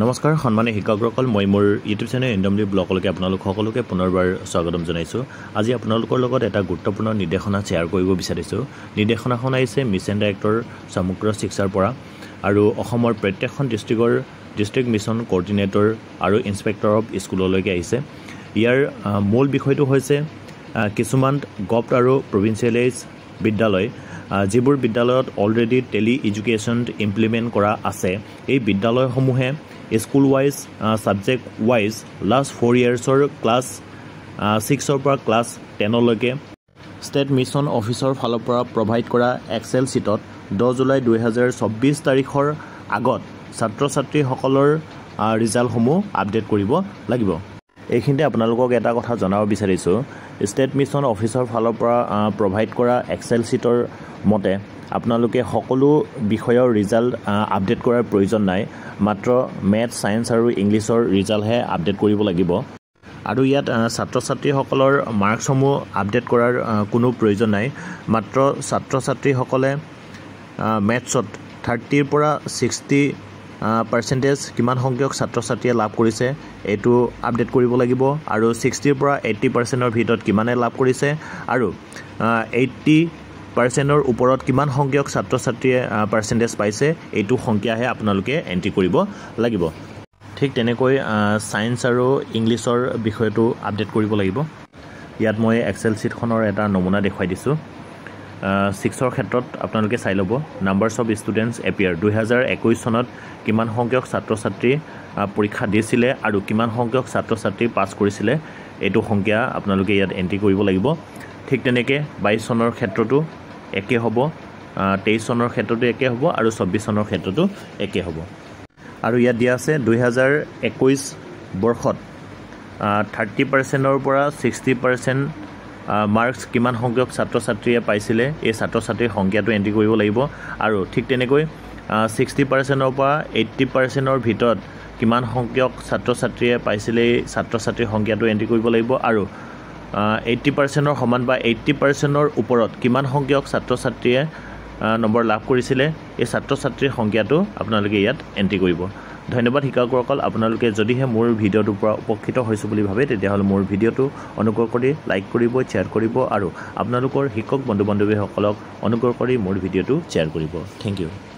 নমস্কাৰ সন্মানীয় শিক্ষকসকল মই মোৰ ইউটিউব চেনেল এন ডব্লিউ ব্লকলৈকে আপোনালোক সকলোকে পুনৰবাৰ স্বাগতম জনাইছোঁ আজি আপোনালোকৰ লগত এটা গুৰুত্বপূৰ্ণ নিৰ্দেশনা শ্বেয়াৰ কৰিব বিচাৰিছোঁ নিৰ্দেশনাখন আহিছে মিছন ডাইৰেক্টৰ সমগ্ৰ শিক্ষাৰ পৰা আৰু অসমৰ প্ৰত্যেকখন ডিষ্ট্ৰিক্টৰ ডিষ্ট্ৰিক্ট মিছন কৰ্ডিনেটৰ আৰু ইনস্পেক্টৰ অফ স্কুললৈকে আহিছে ইয়াৰ মূল বিষয়টো হৈছে কিছুমান গভ আৰু প্ৰভিন্সিয়েলাইজ বিদ্যালয় যিবোৰ বিদ্যালয়ত অলৰেডি টেলি এডুকেশ্যন ইমপ্লিমেণ্ট কৰা আছে এই বিদ্যালয়সমূহে school wise subject wise last four ইয়েৰ্ছৰ ক্লাছ ছিক্সৰ পৰা ক্লাছ টেনলৈকে ষ্টেট মিছন অফিচৰ ফালৰ পৰা প্ৰভাইড কৰা এক্সেল চিটত দহ জুলাই দুহেজাৰ চৌব্বিছ তাৰিখৰ আগত ছাত্ৰ ছাত্ৰীসকলৰ ৰিজাল্টসমূহ আপডেট কৰিব লাগিব এইখিনিতে আপোনালোকক এটা কথা জনাব বিচাৰিছোঁ ষ্টেট মিছন অফিচৰ ফালৰ পৰা প্ৰভাইড কৰা এক্সেল চিটৰ মতে আপোনালোকে সকলো বিষয়ৰ ৰিজাল্ট আপডেট কৰাৰ প্ৰয়োজন নাই মাত্ৰ মেথ ছায়েন্স আৰু ইংলিছৰ ৰিজাল্টহে আপডেট কৰিব লাগিব আৰু ইয়াত ছাত্ৰ ছাত্ৰীসকলৰ মাৰ্কছসমূহ আপডেট কৰাৰ কোনো প্ৰয়োজন নাই মাত্ৰ ছাত্ৰ ছাত্ৰীসকলে মেথছত থাৰ্টিৰ পৰা ছিক্সটি পাৰ্চেণ্টেজ কিমান সংখ্যক ছাত্ৰ ছাত্ৰীয়ে লাভ কৰিছে এইটো আপডেট কৰিব লাগিব আৰু ছিক্সটিৰ পৰা এইট্টি পাৰ্চেণ্টৰ ভিতৰত কিমানে লাভ কৰিছে আৰু এইট্টি পাৰ্চেণ্টৰ ওপৰত কিমান সংখ্যক ছাত্ৰ ছাত্ৰীয়ে পাৰ্চেণ্টেজ পাইছে এইটো সংখ্যাহে আপোনালোকে এণ্ট্ৰি কৰিব লাগিব ঠিক তেনেকৈ ছায়েন্স আৰু ইংলিছৰ বিষয়টো আপডেট কৰিব লাগিব ইয়াত মই এক্সেল ছিটখনৰ এটা নমুনা দেখুৱাই দিছোঁ ছিক্সৰ ক্ষেত্ৰত আপোনালোকে চাই ল'ব নাম্বাৰছ অফ ষ্টুডেণ্টছ এপিয়াৰ দুহেজাৰ একৈছ চনত কিমান সংখ্যক ছাত্ৰ ছাত্ৰী পৰীক্ষা দিছিলে আৰু কিমান সংখ্যক ছাত্ৰ ছাত্ৰী পাছ কৰিছিলে এইটো সংখ্যা আপোনালোকে ইয়াত এণ্ট্ৰি কৰিব লাগিব ঠিক তেনেকৈ বাইছ চনৰ ক্ষেত্ৰতো একে হ'ব তেইছ চনৰ ক্ষেত্ৰতো একে হ'ব আৰু চৌব্বিছ চনৰ ক্ষেত্ৰতো একে হ'ব আৰু ইয়াত দিয়া আছে দুহেজাৰ একৈছ বৰ্ষত থাৰ্টি পাৰ্চেণ্টৰ পৰা ছিক্সটি পাৰ্চেণ্ট মাৰ্কছ কিমান সংখ্যক ছাত্ৰ ছাত্ৰীয়ে পাইছিলে এই ছাত্ৰ ছাত্ৰীৰ সংখ্যাটো এণ্ট্ৰি কৰিব লাগিব আৰু ঠিক তেনেকৈ ছিক্সটি পাৰ্চেণ্টৰ পৰা এইট্টি পাৰ্চেণ্টৰ ভিতৰত কিমান সংখ্যক ছাত্ৰ ছাত্ৰীয়ে পাইছিলে এই ছাত্ৰ ছাত্ৰীৰ সংখ্যাটো এণ্ট্ৰি কৰিব লাগিব আৰু এইটি পাৰ্চেণ্টৰ সমান বা এইটি পাৰ্চেণ্টৰ ওপৰত কিমান সংখ্যক ছাত্ৰ ছাত্ৰীয়ে নম্বৰ লাভ কৰিছিলে এই ছাত্ৰ ছাত্ৰীৰ সংখ্যাটো আপোনালোকে ইয়াত এণ্ট্ৰি কৰিব ধন্যবাদ শিক্ষকসকল আপোনালোকে যদিহে মোৰ ভিডিঅ'টোৰ পৰা উপকৃত হৈছোঁ বুলি ভাবে তেতিয়াহ'লে মোৰ ভিডিঅ'টো অনুগ্ৰহ কৰি লাইক কৰিব শ্বেয়াৰ কৰিব আৰু আপোনালোকৰ শিক্ষক বন্ধু বান্ধৱীসকলক অনুগ্ৰহ কৰি মোৰ ভিডিঅ'টো শ্বেয়াৰ কৰিব থেংক ইউ